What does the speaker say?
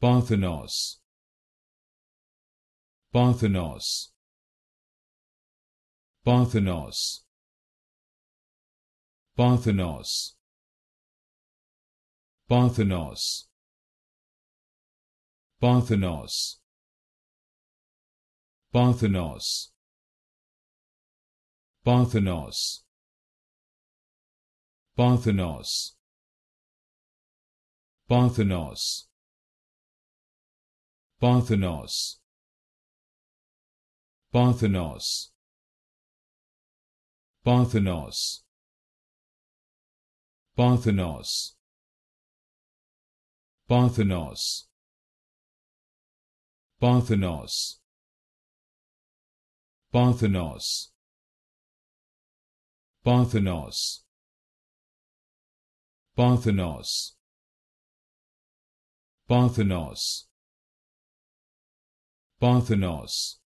Parthenos Parthenos Parthenos Parthenos Parthenos Parthenos Parthenos Parthenos Parthenos Parthenos Parthenos Parthenos Parthenos Parthenos Parthenos Parthenos Parthenos Parthenos Parthenos Parthenos Parthenos